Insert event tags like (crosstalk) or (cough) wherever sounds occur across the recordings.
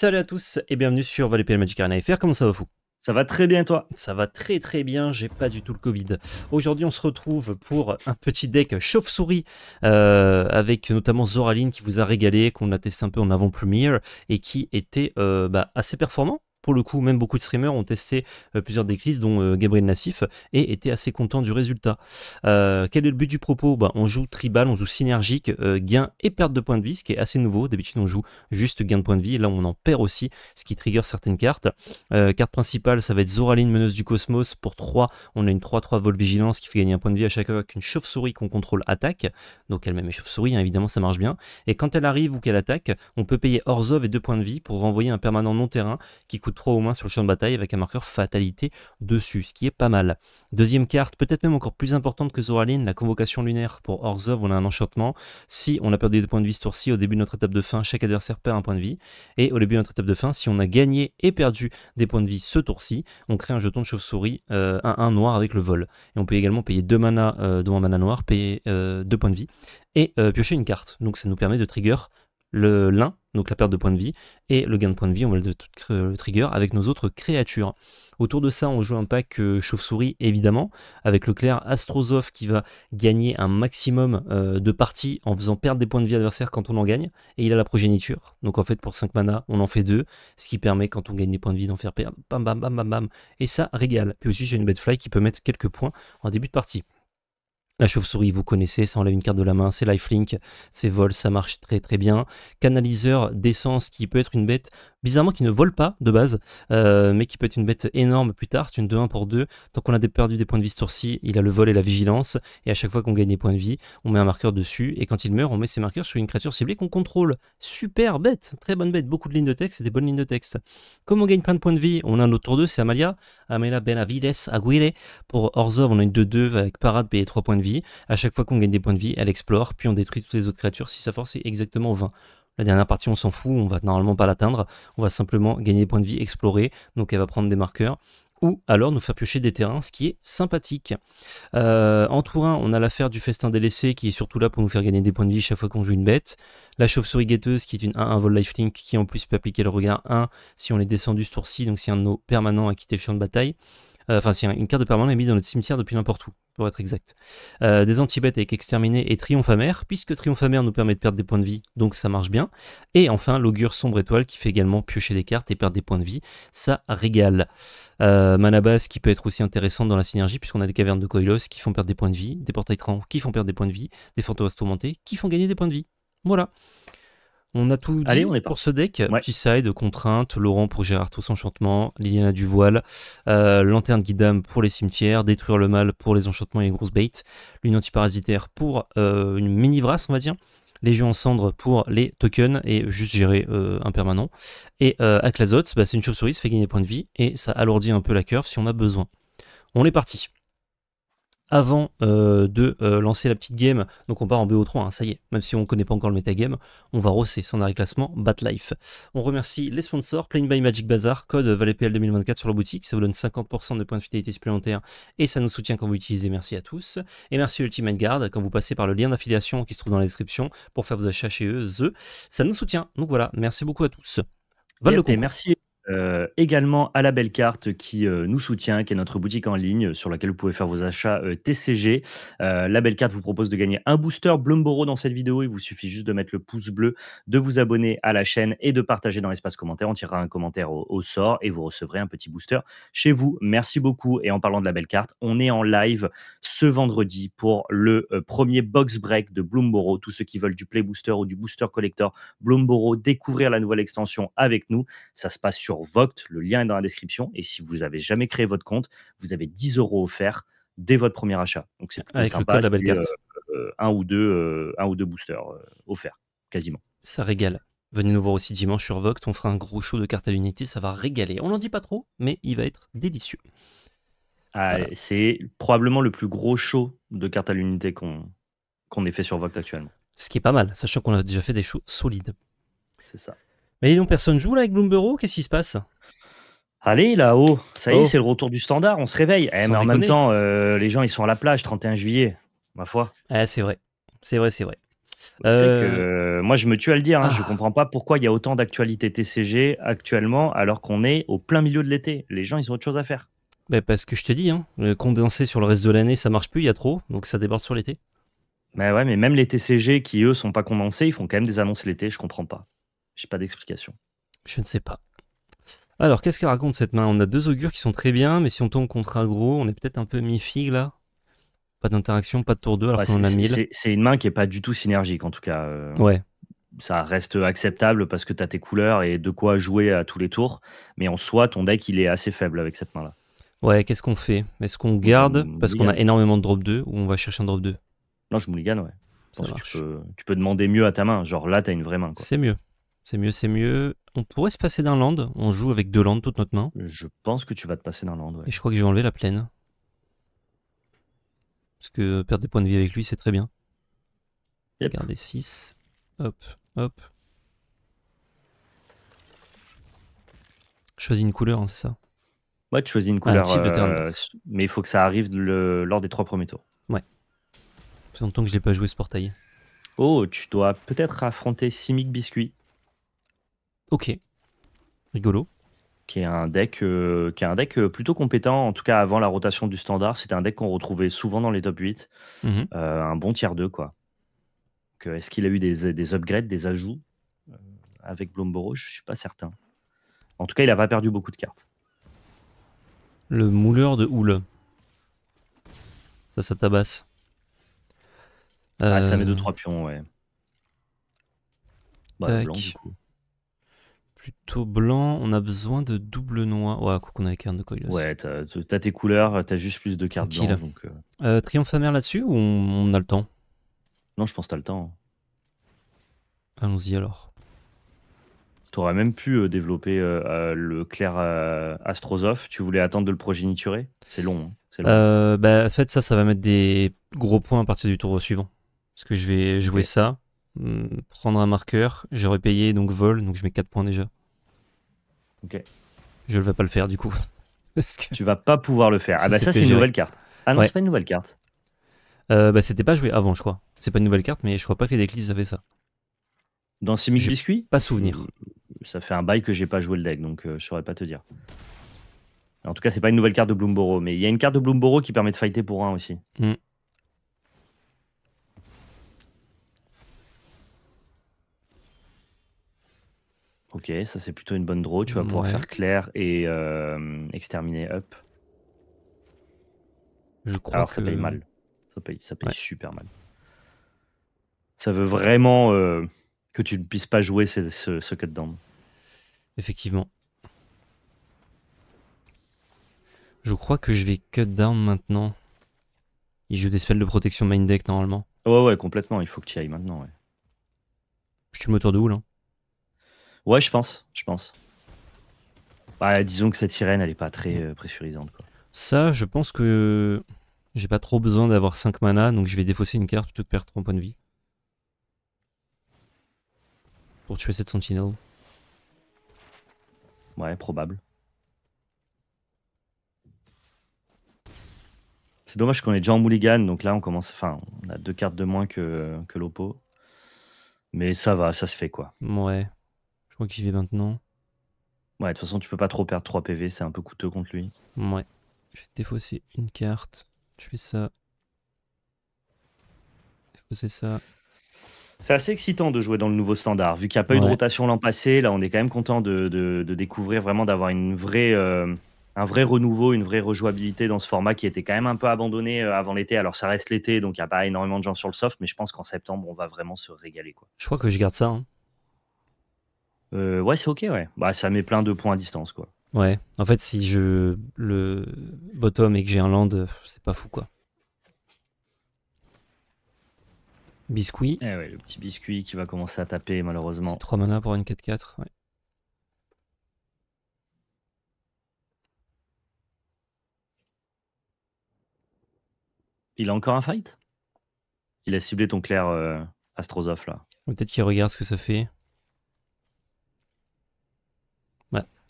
Salut à tous et bienvenue sur ValleyPL Magic Arena FR, comment ça va fou ça va très bien toi Ça va très très bien, j'ai pas du tout le Covid. Aujourd'hui on se retrouve pour un petit deck chauve-souris euh, avec notamment Zoraline qui vous a régalé, qu'on a testé un peu en avant-première et qui était euh, bah, assez performant pour le coup, même beaucoup de streamers ont testé euh, plusieurs déclistes, dont euh, Gabriel Nassif, et étaient assez contents du résultat. Euh, quel est le but du propos bah, On joue tribal, on joue synergique, gain et perte de points de vie, ce qui est assez nouveau. D'habitude, on joue juste gain de points de vie, là, on en perd aussi, ce qui trigger certaines cartes. carte principale, ça va être Zoraline, meneuse du cosmos. Pour 3, on a une 3-3 vol vigilance qui fait gagner un point de vie à chaque fois qu'une chauve-souris qu'on contrôle attaque. Donc elle-même est chauve-souris, hein, évidemment, ça marche bien. Et quand elle arrive ou qu'elle attaque, on peut payer Orzov et 2 points de vie pour renvoyer un permanent non-terrain qui coûte 3 au moins sur le champ de bataille avec un marqueur fatalité dessus, ce qui est pas mal. Deuxième carte, peut-être même encore plus importante que Zoraline, la convocation lunaire. Pour Orzov, on a un enchantement. Si on a perdu des points de vie ce tour-ci, au début de notre étape de fin, chaque adversaire perd un point de vie. Et au début de notre étape de fin, si on a gagné et perdu des points de vie ce tour-ci, on crée un jeton de chauve-souris 1-1 euh, noir avec le vol. Et on peut également payer 2 mana, euh, dont un mana noir, payer 2 euh, points de vie et piocher une carte. Donc ça nous permet de trigger le l'un donc la perte de points de vie, et le gain de points de vie, on va le euh, trigger avec nos autres créatures. Autour de ça, on joue un pack euh, chauve-souris, évidemment, avec le clair Astrozov qui va gagner un maximum euh, de parties en faisant perdre des points de vie adversaires quand on en gagne, et il a la progéniture. Donc en fait, pour 5 mana, on en fait 2, ce qui permet quand on gagne des points de vie d'en faire perdre. Bam, bam, bam, bam, bam. Et ça régale. Puis aussi, j'ai une bedfly qui peut mettre quelques points en début de partie. La chauve-souris, vous connaissez, ça enlève une carte de la main, c'est lifelink, c'est vol, ça marche très très bien. Canaliseur d'essence qui peut être une bête bizarrement qui ne vole pas de base, euh, mais qui peut être une bête énorme plus tard. C'est une 2-1 pour 2. Tant qu'on a perdu des points de vie ce tour-ci, il a le vol et la vigilance. Et à chaque fois qu'on gagne des points de vie, on met un marqueur dessus. Et quand il meurt, on met ses marqueurs sur une créature ciblée qu'on contrôle. Super bête, très bonne bête. Beaucoup de lignes de texte et des bonnes lignes de texte. Comme on gagne plein de points de vie, on a un autre tour 2, c'est Amalia. Amalia Benavides Aguirre. Pour Orzov, on a une 2-2 avec Parade payer 3 points de vie. À chaque fois qu'on gagne des points de vie, elle explore, puis on détruit toutes les autres créatures si sa force est exactement 20. La dernière partie, on s'en fout, on va normalement pas l'atteindre. On va simplement gagner des points de vie, explorer. Donc elle va prendre des marqueurs ou alors nous faire piocher des terrains, ce qui est sympathique. Euh, en tour 1, on a l'affaire du festin délaissé qui est surtout là pour nous faire gagner des points de vie chaque fois qu'on joue une bête. La chauve-souris guetteuse qui est une 1-1 vol lifelink qui en plus peut appliquer le regard 1 si on est descendu ce tour-ci, donc c'est un de nos permanents quitter le champ de bataille. Euh, enfin, si une carte de permanent est mise dans notre cimetière depuis n'importe où pour être exact. Euh, des Antibêtes avec exterminé et triomphe amer, puisque triomphe amer nous permet de perdre des points de vie, donc ça marche bien. Et enfin, l'augure sombre étoile qui fait également piocher des cartes et perdre des points de vie, ça régale. Euh, Manabas qui peut être aussi intéressant dans la synergie, puisqu'on a des cavernes de Koilos qui font perdre des points de vie, des portails trans qui font perdre des points de vie, des fantômes tourmentés qui font gagner des points de vie. Voilà. On a tout pour ce deck. petit side Contrainte, Laurent pour Gérard Tous enchantements, Liliana du voile, euh, Lanterne Guidam pour les cimetières, Détruire le Mal pour les enchantements et les grosses baits, Lune Antiparasitaire pour euh, une mini on va dire, Légion en cendres pour les tokens et juste gérer euh, un permanent. Et à bah, c'est une chauve-souris, ça fait gagner des points de vie et ça alourdit un peu la curve si on a besoin. On est parti avant euh, de euh, lancer la petite game. Donc on part en BO3, hein, ça y est, même si on ne connaît pas encore le metagame, on va rosser son arrêt classement life On remercie les sponsors, Plain by Magic Bazar, code ValetPL 2024 sur la boutique, ça vous donne 50% de points de fidélité supplémentaires et ça nous soutient quand vous utilisez merci à tous. Et merci Ultimate Guard, quand vous passez par le lien d'affiliation qui se trouve dans la description pour faire vos achats chez eux, ça nous soutient. Donc voilà, merci beaucoup à tous. Val et merci. Euh, également à la belle carte qui euh, nous soutient, qui est notre boutique en ligne sur laquelle vous pouvez faire vos achats euh, TCG. la belle carte vous propose de gagner un booster Bloomboro, dans cette vidéo. Il vous suffit juste de mettre le pouce bleu, de vous abonner à la chaîne et de partager dans l'espace commentaire. On tirera un commentaire au, sort et vous recevrez un petit booster chez vous. Merci beaucoup. Et en parlant de la belle carte, on est en live ce vendredi pour le premier box break de Bloomboro. Tous ceux qui veulent du play booster ou du booster collector Bloomboro, découvrir la nouvelle extension avec nous. Ça se passe sur Voct. Le lien est dans la description. Et si vous avez jamais créé votre compte, vous avez 10 euros offerts dès votre premier achat. Donc c'est plutôt sympa, belle euh, un, ou deux, euh, un ou deux boosters euh, offerts, quasiment. Ça régale. Venez nous voir aussi dimanche sur Voct. On fera un gros show de cartes à l'unité. Ça va régaler. On n'en dit pas trop, mais il va être délicieux. Ah, c'est probablement le plus gros show de cartes à l'unité qu'on ait fait sur Voct actuellement. Ce qui est pas mal, sachant qu'on a déjà fait des shows solides. C'est ça. Mais non, personne joue là avec Bloomberg. Qu'est-ce qui se passe Allez là-haut, ça y est, oh. c'est le retour du standard, on se réveille. Eh, mais en même temps, euh, les gens ils sont à la plage 31 juillet, ma foi. Eh, c'est vrai, c'est vrai, c'est vrai. Bah, euh, euh, moi je me tue à le dire, hein, je ne ah. je comprends pas pourquoi il y a autant d'actualités TCG actuellement alors qu'on est au plein milieu de l'été. Les gens ils ont autre chose à faire. Bah, parce que je te dis, hein, condenser sur le reste de l'année ça marche plus, il y a trop, donc ça déborde sur l'été. Mais bah ouais, mais même les TCG qui eux sont pas condensés, ils font quand même des annonces l'été, je comprends pas. J'ai pas d'explication. Je ne sais pas. Alors, qu'est-ce qu'elle raconte cette main On a deux augures qui sont très bien, mais si on tombe contre aggro, on est peut-être un peu mi fig là. Pas d'interaction, pas de tour 2 alors qu'on a 1000. C'est une main qui est pas du tout synergique en tout cas. Euh, ouais. Ça reste acceptable parce que tu as tes couleurs et de quoi jouer à tous les tours. Mais en soi, ton deck il est assez faible avec cette main là. Ouais, qu'est-ce qu'on fait Est-ce qu'on garde parce qu'on a énormément de drop 2 ou on va chercher un drop 2 Non, je mulligan, ouais. Ça tu, peux, tu peux demander mieux à ta main. Genre là, tu as une vraie main. C'est mieux. C'est mieux, c'est mieux. On pourrait se passer d'un land. On joue avec deux landes toute notre main. Je pense que tu vas te passer d'un land. Ouais. Et je crois que je vais enlever la plaine. Parce que perdre des points de vie avec lui, c'est très bien. Regardez 6. Hop, hop. Choisis une couleur, hein, c'est ça Ouais, tu choisis une couleur. Ah, euh, mais il faut que ça arrive lors des trois premiers tours. Ouais. Ça fait longtemps que je n'ai pas joué ce portail. Oh, tu dois peut-être affronter Simic Biscuit. Ok. Rigolo. Qui est un deck, euh, qui un deck euh, plutôt compétent, en tout cas avant la rotation du standard. C'était un deck qu'on retrouvait souvent dans les top 8. Mhm. Euh, un bon tiers 2, quoi. Est-ce qu'il a eu des, upgrades, des ajouts avec Bloomborough Je suis pas certain. En tout cas, il n'a pas perdu beaucoup de cartes. Le mouleur de houle. Ça, ça tabasse. Ah, ça met 2-3 pions, ouais. Bah, blanc, du coup plutôt blanc. On a besoin de double noir. Ouais, quoi qu'on a les cartes de Koilos. Ouais, t'as tes couleurs, t'as juste plus de cartes euh. Euh, triomphe amer là-dessus ou on, a le temps Non, je pense que t'as le temps. Allons-y alors. T'aurais même pu euh, développer le clair Astrosoph. Tu voulais attendre de le progéniturer C'est long. Hein, bah, en fait, ça, ça va mettre des gros points à partir du tour suivant. Parce que je vais jouer ça. Hmm, prendre un marqueur. J'aurais payé donc vol, donc je mets 4 points déjà. Ok. Je ne vais pas le faire du coup. (laughs) Parce que... Tu vas pas pouvoir le faire. ah bah ça c'est une nouvelle carte. Ah non, c'est pas une nouvelle carte. Euh, bah c'était pas joué avant, je crois. C'est pas une nouvelle carte, mais je crois pas que les ça avaient ça. Dans Simic biscuits Pas souvenir. Euh, ça fait un bail que j'ai pas joué le deck, donc je euh, je saurais pas te dire. En tout cas, c'est pas une nouvelle carte de Bloomborough, mais il y a une carte de Bloomborough qui permet de fighter pour un aussi. Hmm. Ok, ça c'est plutôt une bonne draw. Tu vas pouvoir faire clair et euh, exterminer up. Je crois Alors que... ça paye mal. Ça paye, ça super mal. Ça veut vraiment euh, que tu ne puisses pas jouer ce, ce, cut down. Effectivement. Je crois que je vais cut down maintenant. Il joue des spells de protection main deck normalement. Ouais, ouais, complètement. Il faut que tu y ailles maintenant. Ouais. Je suis le moteur de houle. Hein. Ouais, je pense, je pense. Bah, disons que cette sirène, elle est pas très euh, pressurisante. Quoi. Ça, je pense que j'ai pas trop besoin d'avoir 5 mana, donc je vais défausser une carte plutôt que perdre 3 points de vie. Pour tuer cette sentinelle. Ouais, probable. C'est dommage qu'on est déjà en mulligan, donc là on commence. Enfin, on a deux cartes de moins que, que l'Oppo. Mais ça va, ça se fait quoi. Ouais qui que j'y maintenant. Ouais, de toute façon, tu peux pas trop perdre 3 PV, c'est un peu coûteux contre lui. Ouais. Je vais défausser une carte, fais ça. Défausser ça. C'est assez excitant de jouer dans le nouveau standard. Vu qu'il n'y a pas eu de rotation l'an passé, là, on est quand même content de, découvrir vraiment d'avoir une vraie. Euh, un vrai renouveau, une vraie rejouabilité dans ce format qui était quand même un peu abandonné euh, avant l'été. Alors ça reste l'été, donc il n'y a pas énormément de gens sur le soft, mais je pense qu'en septembre, on va vraiment se régaler. Quoi. Je crois que je garde ça. Hein. Euh, ouais, c'est ok, ouais. Bah, ça met plein de points à distance, quoi. Ouais, en fait, si je le bottom et que j'ai un land, c'est pas fou, quoi. Biscuit. Eh le petit biscuit qui va commencer à taper, malheureusement. 3 mana pour une 4-4, Il a encore un fight Il a ciblé ton clair euh, là. Peut-être qu'il regarde ce que ça fait.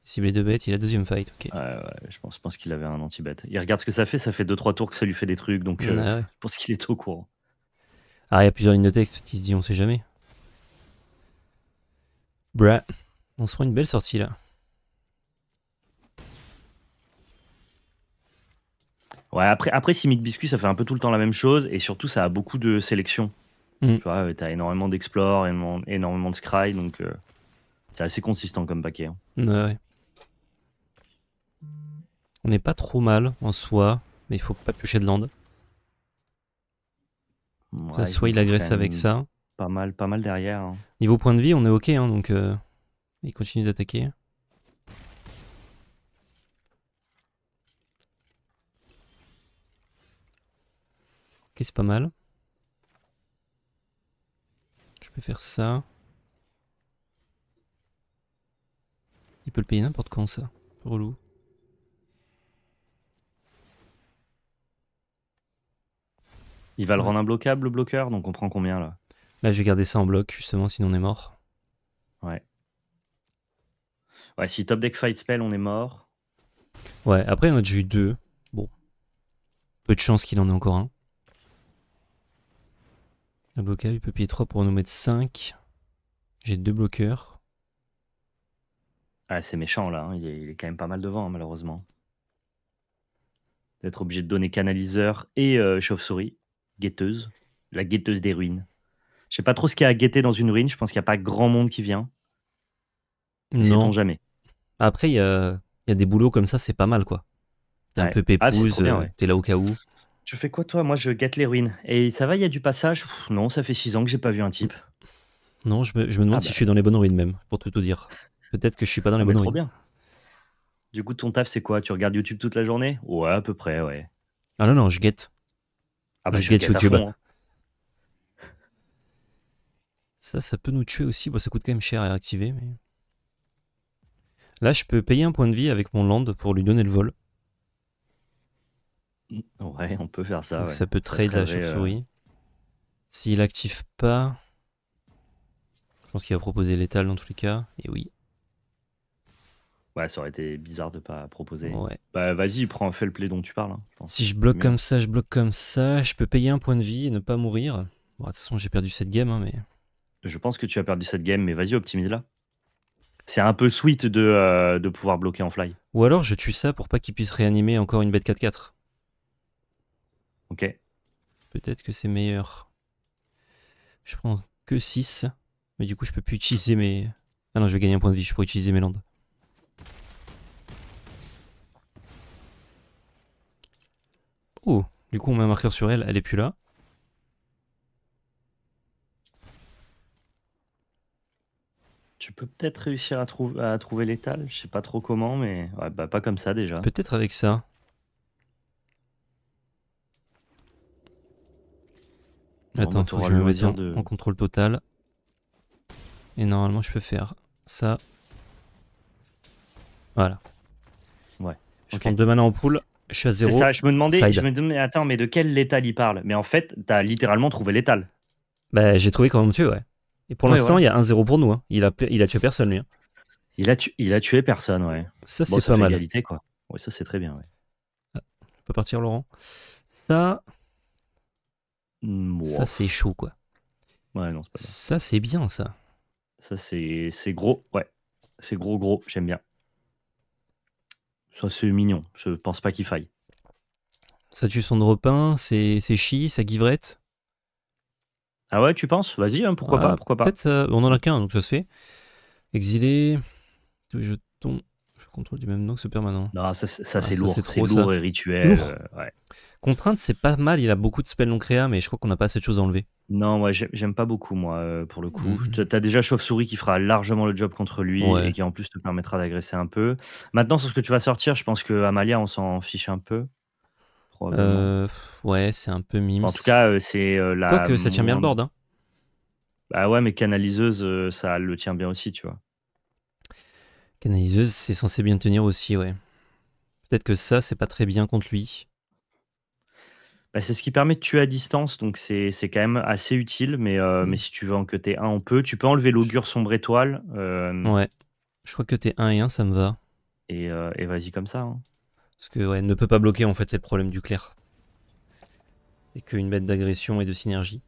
Cibler deux bêtes, il a deuxième fight, ok. Ouais, ouais, je pense, pense qu'il avait un anti bête Il regarde ce que ça fait, ça fait 2-3 tours que ça lui fait des trucs, donc euh, je pense qu'il est au courant. Ah, il y a plusieurs lignes de texte qui se dit on sait jamais. Bruh, on se prend une belle sortie là. Ouais, après, après Simic Biscuit, ça fait un peu tout le temps la même chose, et surtout, ça a beaucoup de sélection. Mm. Tu vois, euh, t'as énormément d'explore, énormément, énormément, de scry, donc euh, c'est assez consistant comme paquet. Hein. Ouais, ouais. On n'est pas trop mal en soi, mais il faut pas piocher de land. ça, soit il agresse avec ça. Pas mal, pas mal derrière. Hein. Niveau point de vie, on est ok, hein, donc euh, il continue d'attaquer. Ok, c'est pas mal. Je peux faire ça. Il peut le payer n'importe quand, ça. Relou. Il va le rendre imbloquable, le bloqueur, donc on prend combien là Là, bah, je vais garder ça en bloc, justement, sinon on est mort. Ouais. Ouais, si top deck fight spell, on est mort. Ouais, après, on a déjà eu deux. Bon. Peu de chance qu'il en ait encore un. Un il peut payer 3 pour nous mettre 5. J'ai deux bloqueurs. Ah, c'est méchant là, hein. il, est, quand même pas mal devant, hein, malheureusement. D'être obligé de donner canaliseur et euh, chauve-souris guetteuse, la guetteuse des ruines. Je sais pas trop ce qu'il y a à guetter dans une ruine, je pense qu'il n'y a pas grand monde qui vient. Non. jamais. Après, il y a, des boulots comme ça, c'est pas mal, quoi. T'es un peu ah, pépouse, euh, t'es là au cas où. Tu fais quoi, toi Moi, je guette les ruines. Et ça va, il y a du passage Non, ça fait 6 ans que j'ai pas vu un type. Non, je me, demande ah si bah. je suis dans les bonnes ruines, même, pour tout, dire. Peut-être que je suis pas dans les ah bah, bonnes ruines. bien. Du coup, ton taf, c'est quoi Tu regardes YouTube toute la journée Ouais, à peu près, ouais. Ah non, non, je guette. Ah bah, je vais hein. Ça, ça peut nous tuer aussi. Bon, ça coûte quand même cher à activer Mais... Là, je peux payer un point de vie avec mon land pour lui donner le vol. Ouais, on peut faire ça. Ça peut trade la euh, chauve-souris. S'il active pas, je pense qu'il va proposer l'étal dans tous les cas. Et oui. Ouais, ça aurait été bizarre de pas proposer. Bah vas-y, prends, fais le play dont tu parles. Hein, si je bloque comme ça, je bloque comme ça, je peux payer un point de vie et ne pas mourir. Bon, de toute façon, j'ai perdu cette game, hein, mais. Je pense que tu as perdu cette game, mais vas-y, optimise-la. C'est un peu sweet de, euh, de, pouvoir bloquer en fly. Ou alors je tue ça pour pas qu'il puisse réanimer encore une bête 4-4. Ok. Peut-être que c'est meilleur. Je prends que 6. Mais du coup, je peux plus utiliser mes. Ah non, je vais gagner un point de vie, je pourrais utiliser mes landes. Oh, du coup on met un marqueur sur elle, elle est plus là. Tu peux peut-être réussir à, trouver l'étal, je sais pas trop comment, mais ouais, bah, pas comme ça déjà. Peut-être avec ça. Bah, Attends, faut que je me mette en, contrôle total. Et normalement, je peux faire ça. Voilà. Ouais. Je prends deux manas en poule. Je zéro. ça, je me demandais, attends, mais de quel létal il parle Mais en fait, t'as littéralement trouvé létal. Bah, j'ai trouvé quand même tué, ouais. Et pour l'instant, il y a 1-0 pour nous. Hein. Il, a, il a tué personne, lui. Hein. Il, a tu, il a tué personne, ouais. Ça, c'est pas mal. Égalité, quoi. Ouais, ça, c'est très bien, ouais. on ah, peut partir, Laurent. Ça. Hmm, ça, c'est chaud, quoi. Ouais, non, c'est pas bien. Ça, c'est bien, ça. Ça, c'est gros, ouais. C'est gros, gros. J'aime bien c'est mignon. Je pense pas qu'il faille. Ça tue son drop c'est c'est chi, ça givrette. Ah ouais, tu penses Vas-y, hein, pourquoi ah, pas, pourquoi pas. Euh, on en a qu'un, donc ça se fait. Exilé, je contrôle du même nom que ce permanent. Hein. Non, ça, ah, c'est lourd, c'est lourd et rituel. Euh, Contrainte, c'est pas mal, il a beaucoup de spells non créa, mais je crois qu'on n'a pas assez de choses à enlever. Non, moi j'aime pas beaucoup, moi, euh, pour le coup. Mhm. T'as déjà Chauve-souris qui fera largement le job contre lui et qui en plus te permettra d'agresser un peu. Maintenant, sur ce que tu vas sortir, je pense que Amalia, on s'en fiche un peu. Euh, ouais, c'est un peu mime. En tout cas, c'est la. que ça tient bien le board. Hein. Bah ouais, mais canaliseuse, ça le tient bien aussi, tu vois. Canaliseuse, c'est censé bien tenir aussi, ouais. Peut-être que ça, c'est pas très bien contre lui. Bah, c'est ce qui permet de tuer à distance, donc c'est quand même assez utile. Mais, euh, mm. mais si tu veux en que t'es 1, on peut. Tu peux enlever l'augure sombre étoile. Euh, ouais. Je crois que t'es 1 et 1, ça me va. Et, euh, vas-y comme ça. Hein. Parce que ouais, ne peut pas bloquer, en fait, c'est le problème du clair. C'est qu'une bête d'agression et de synergie.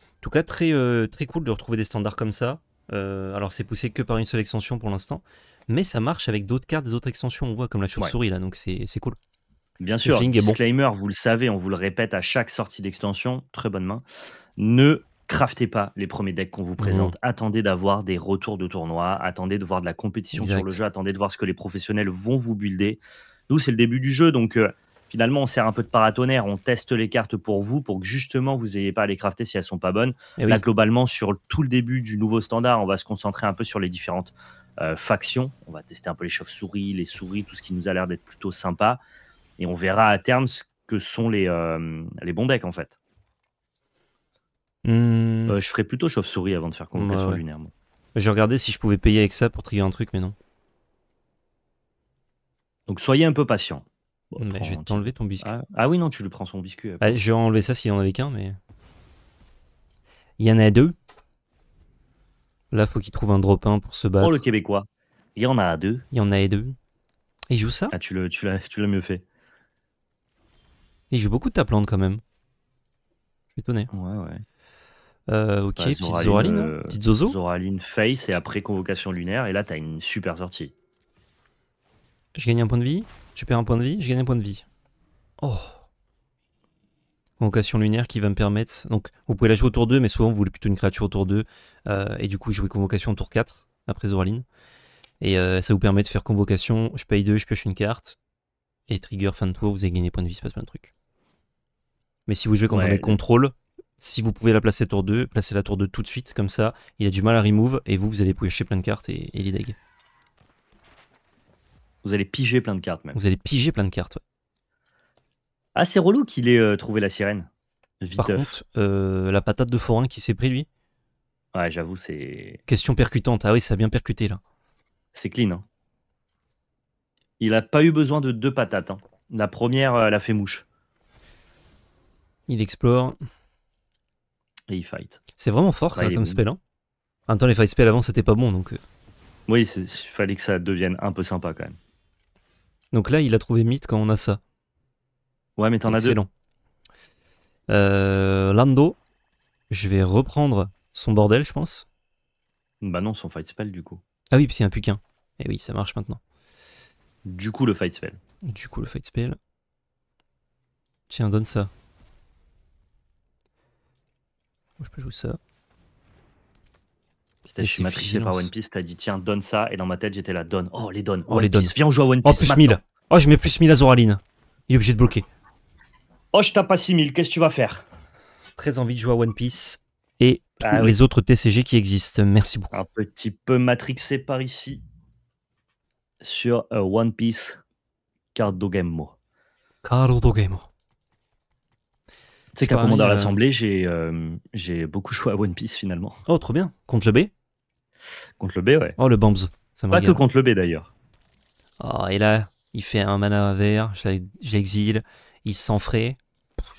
En tout cas, très, très cool de retrouver des standards comme ça. Euh, alors c'est poussé que par une seule extension pour l'instant, mais ça marche avec d'autres cartes des autres extensions, on voit comme la chauve-souris là, donc c'est cool. Bien sûr, disclaimer, vous le savez, on vous le répète à chaque sortie d'extension, très bonne main. Ne craftez pas les premiers decks qu'on vous présente. Mmh. Attendez d'avoir des retours de tournoi, attendez de voir de la compétition sur le jeu, attendez de voir ce que les professionnels vont vous builder. Nous, c'est le début du jeu, donc euh, finalement, on sert un peu de paratonnerre, on teste les cartes pour vous, pour que justement vous n'ayez pas à les crafter si elles sont pas bonnes. Eh Là, globalement, sur tout le début du nouveau standard, on va se concentrer un peu sur les différentes euh, factions. On va tester un peu les chauves-souris, les souris, tout ce qui nous a l'air d'être plutôt sympa. Et on verra à terme ce que sont les, euh, les bons decks, en fait. Hmm. Euh, je ferai plutôt chauve-souris avant de faire convocation lunaire. J'ai regardé si je pouvais payer avec ça pour trier un truc, mais non. Donc soyez un peu patient. Bah, je vais t'enlever ton biscuit. Ah, ah, oui, non, tu le prends son biscuit. Euh, ah, je vais enlever ça s'il y en avait qu'un, mais. Il y en a deux. Là, faut qu'il trouve un drop 1 pour se battre. Oh, le Québécois. Il y en a deux. Il y en a deux. il joue ça Ah, tu l'as tu mieux fait. Il joue beaucoup de ta plante quand même. Je suis étonné. Ouais, ouais. Euh, ok, bah, petite Zoraline, hein. euh, Petite Zozo Zoraline face et après convocation lunaire. Et là, t'as une super sortie. Je gagne un point de vie, je perds un point de vie, je gagne un point de vie. Oh Convocation lunaire qui va me permettre... Donc vous pouvez la jouer au tour 2, mais souvent vous voulez plutôt une créature au tour 2, euh, et du coup jouer Convocation au tour 4, après Zoraline. Et euh, ça vous permet de faire Convocation, je paye 2, je pioche une carte, et trigger fin de tour, vous avez gagné point de vie, il se passe plein de trucs. Mais si vous jouez contre a des contrôles, si vous pouvez la placer tour 2, placez la tour 2 tout de suite, comme ça, il a du mal à remove, et vous, vous allez piocher plein de cartes et, les dégâts. Vous allez piger plein de cartes même. Vous allez piger plein de cartes. Ouais. Ah, c'est relou qu'il ait euh, trouvé la sirène. Par contre, euh, la patate de forain qui s'est pris lui. Ouais, j'avoue, c'est. Question percutante. Ah oui, ça a bien percuté là. C'est clean. Hein. Il n'a pas eu besoin de deux patates. Hein. La première, euh, elle a fait mouche. Il explore. Et il fight. C'est vraiment fort hein, comme spell. Hein. les fight spells avant, c'était pas bon donc. Oui, il fallait que ça devienne un peu sympa quand même. Donc là, il a trouvé mythe quand on a ça. Ouais, mais t'en as deux. Euh, Lando, je vais reprendre son bordel, je pense. Bah non, son fight spell du coup. Ah oui, puis c'est un puquin. Et eh oui, ça marche maintenant. Du coup, le fight spell. Du coup, le fight spell. Tiens, donne ça. je peux jouer ça je suis matrixé par One Piece, t'as dit tiens, donne ça, et dans ma tête j'étais là, donne. Oh les donne, oh, les donne. Viens, on à One oh, Piece. Oh, plus 1000. Oh, je mets plus 1000 à Zoraline. Il est obligé de bloquer. Oh, je tape pas 6000, qu'est-ce que tu vas faire Très envie de jouer à One Piece et tous bah les autres TCG qui existent. Merci beaucoup. Un petit peu matrixé par ici sur euh, One Piece Cardo Cardo Cardogemo. Tu sais qu'à Commandeur l'Assemblée, j'ai euh, j'ai beaucoup joué à One Piece finalement. Oh, trop bien. Contre le B Contre le B, ouais. Oh, le Bombs. Pas que contre le B d'ailleurs. Oh, et là, il fait un mana vert, j'exile, il s'enfrait.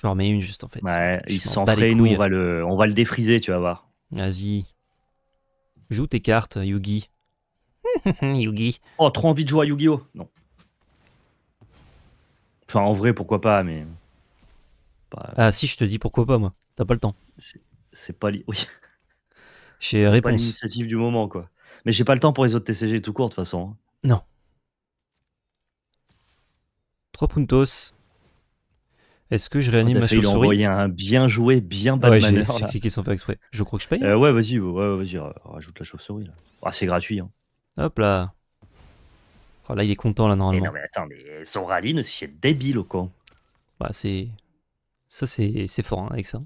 Je remets une juste en fait. Ouais, il s'enfraie, nous on va, le, on va le défriser, tu vas voir. Vas-y. Joue tes cartes, Yugi. (laughs) Yugi. Oh, trop envie de jouer à Yu-Gi-Oh! Non. Enfin, en vrai, pourquoi pas, mais. Ah si, je te dis pourquoi pas, moi. T'as pas le temps. C'est pas. Oui. j'ai Réponse. pas l'initiative du moment, quoi. Mais j'ai pas le temps pour les autres TCG tout court, de toute façon. Hein. Non. 3 puntos. Est-ce que je réanime ah, ma chauve-souris Il a envoyé un bien joué, bien bad ouais, J'ai cliqué sans faire exprès. Je crois que je paye euh, Ouais, vas-y, ouais, vas rajoute la chauve-souris. Ah, c'est gratuit. Hein. Hop là. Oh, là, il est content, là, eh normalement. non, mais attends, mais son rallye, c'est débile au camp Bah, c'est. Ça, c'est fort hein, avec ça.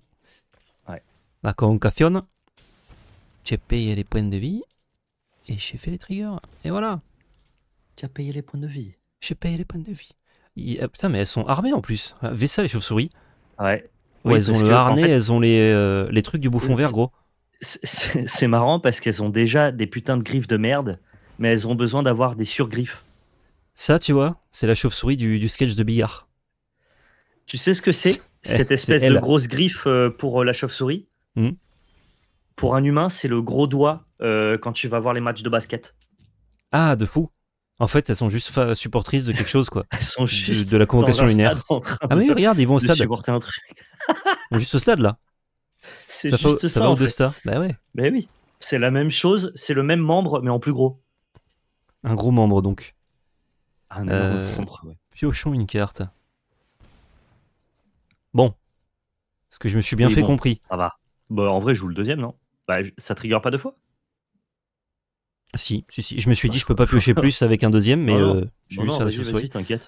Ouais. La bah, cafionne. J'ai payé les points de vie. Et j'ai fait les triggers. Et voilà. Tu payé les points de vie. J'ai payé les points de vie. putain, mais elles sont armées en plus. ça, ah, les chauves-souris. Ouais. ouais. elles ont le harnais, elles ont euh, les, trucs du bouffon vert, gros. C'est marrant parce qu'elles ont déjà des putains de griffes de merde, mais elles ont besoin d'avoir des surgriffes. Ça, tu vois, c'est la chauve-souris du, du, sketch de Billard. Tu sais ce que c'est eh, cette espèce de grosse griffe euh, pour euh, la chauve-souris. Hmm. Pour un humain, c'est le gros doigt euh, quand tu vas voir les matchs de basket. Ah, de fou. En fait, elles sont juste supportrices de quelque chose, quoi. (laughs) elles sont juste de, la convocation lunaire. Ah mais regarde, ils vont au stade. Un truc. juste au stade là. (laughs) C'est juste ça. Ça va en fait. Star. Bah oui. C'est la même chose, c'est le même membre, mais en plus gros. Un gros membre donc. Un membre, Piochons une carte. Bon. Est-ce que je me suis bien fait compris Ça va. Bah, en vrai, je joue le deuxième, non bah, Ça trigger pas deux fois si, si, si, je me suis dit, je peux pas piocher plus avec un deuxième, mais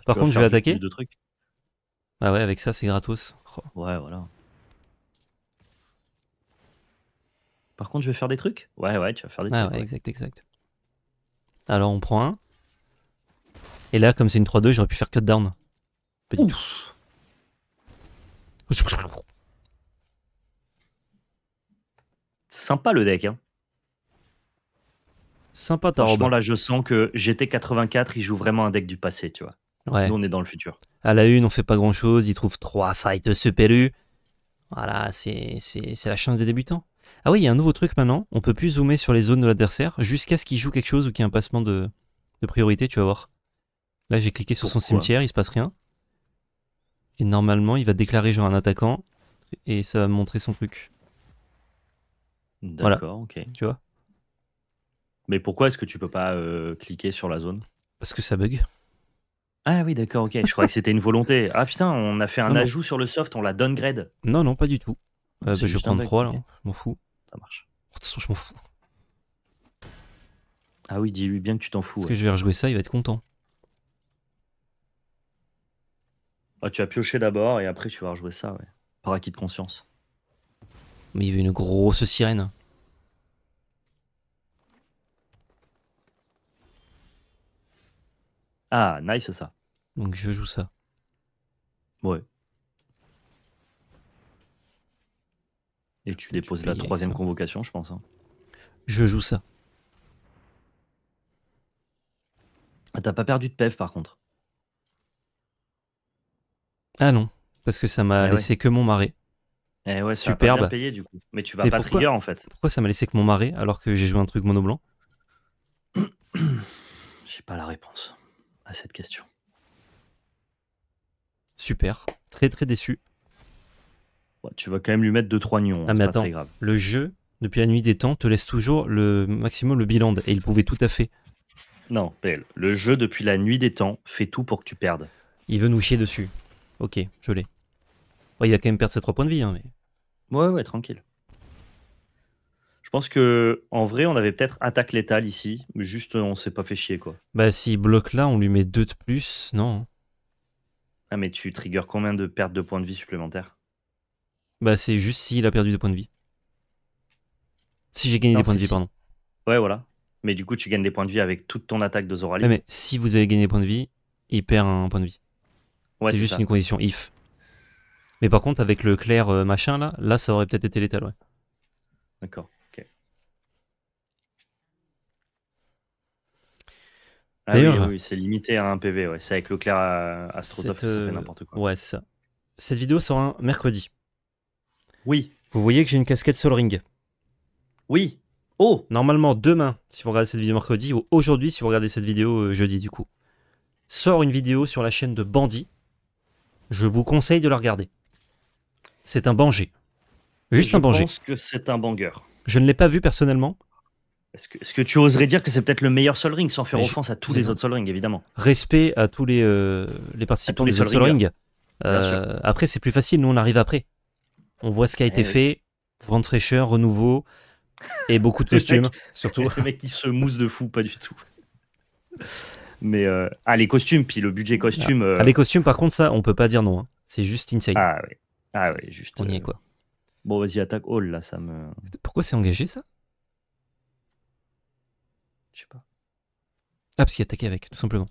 Par contre, je vais attaquer. deux trucs. Ah ouais, avec ça, c'est gratos. Oh. Ouais, voilà. Par contre, je vais faire des trucs Ouais, ouais, tu vas faire des ah trucs. ouais, exact, exact. Alors, on prend un. Et là, comme c'est une 3-2, j'aurais pu faire cut down. Pas Sympa le deck. Hein. Sympa ta robe. là, je sens que GT84, il joue vraiment un deck du passé, tu vois. Nous, on est dans le futur. À la une, on fait pas grand chose. Il trouve trois fights superus Voilà, c'est la chance des débutants. Ah oui, il y a un nouveau truc maintenant. On peut plus zoomer sur les zones de l'adversaire jusqu'à ce qu'il joue quelque chose ou qu'il y ait un passement de, de priorité, tu vas voir. Là, j'ai cliqué sur son cimetière, il se passe rien. Et normalement, il va déclarer genre un attaquant et ça va montrer son truc. D'accord, ok. Tu vois Mais pourquoi est-ce que tu peux pas euh, cliquer sur la zone Parce que ça bug. Ah oui, d'accord, ok. Je croyais que c'était une volonté. (laughs) Ah putain, on a fait un ajout sur le soft, on l'a downgrade. Non, non, pas du tout. Euh, bah, je vais prendre 3 là, hein. je m'en fous. Ça marche. Oh, de toute façon, je m'en fous. Ah oui, dis-lui bien que tu t'en fous. Parce que je vais rejouer ça, il va être content. Ah, tu as pioché d'abord et après tu vas rejouer ça, Par acquis de conscience. Mais il y avait une grosse sirène. Ah, nice ça. Donc je joue ça. Ouais. Et tu déposes la troisième convocation, je pense. Hein. Je joue ça. Ah, t'as pas perdu de pef par contre. Ah non, parce que ça m'a eh laissé que mon marais. Eh ouais, Superbe. payé, du coup. Mais tu vas pas trigger en fait. Pourquoi ça m'a laissé que mon marais alors que j'ai joué un truc mono blanc (coughs) J'ai pas la réponse à cette question. Super, très très déçu. tu vas quand même lui mettre 2-3 nions. Hein, ah, mais attends, le jeu, depuis la nuit des temps, te laisse toujours le maximum le bilan. Et il pouvait tout à fait. Non, le jeu, depuis la nuit des temps, fait tout pour que tu perdes. Il veut nous chier dessus. Ok, je l'ai. Ouais, il a quand même perdre ses 3 points de vie. Hein, mais... Ouais, ouais, tranquille. Je pense que en vrai, on avait peut-être attaque létale ici, mais juste on s'est pas fait chier quoi. Bah s'il bloque là, on lui met 2 de plus, non hein. Ah mais tu triggers combien de pertes de points de vie supplémentaires Bah c'est juste s'il a perdu des points de vie. Si j'ai gagné des points de vie, pardon. Ouais, voilà. Mais du coup, tu gagnes des points de vie avec toute ton attaque de Zorali. mais si vous avez gagné des points de vie, il perd un point de vie c'est juste une condition if. Mais par contre, avec le clair euh, machin là, là ça aurait peut-être été létal, ouais. D'accord, ok. Ah oui, c'est limité à un PV, ouais. C'est avec le clair à euh, ça fait euh, n'importe quoi. Ouais, c'est ça. Cette vidéo sort un mercredi. Oui. Vous voyez que j'ai une casquette Sol Ring. Oui. Oh Normalement, demain, si vous regardez cette vidéo mercredi, ou aujourd'hui, si vous regardez cette vidéo jeudi, du coup, sort une vidéo sur la chaîne de Bandit je vous conseille de le regarder. C'est un banger. Juste un banger. Je pense que c'est un banger. Je ne l'ai pas vu personnellement. Est-ce que, tu oserais dire que c'est peut-être le meilleur Sol Ring sans faire offense à tous les autres Sol Ring, évidemment Respect à tous les, euh, les participants des Sol euh, après, c'est plus facile, nous on arrive après. On voit ce qui a été eh fait, vent fraîcheur, renouveau, et beaucoup de (laughs) costumes, surtout. Le mec qui se mousse de fou, pas du tout. (laughs) Mais euh, ah, les costumes, puis le budget costume. Ah. Euh, les costumes, par contre, ça, on peut pas dire non. Hein. C'est juste Insane. Ah oui, ah, oui juste. On y euh, est quoi. Bon, vas-y, attaque Hall, oh là, ça me. Pourquoi c'est engagé, ça Je sais pas. Ah, parce qu'il attaque avec, tout simplement.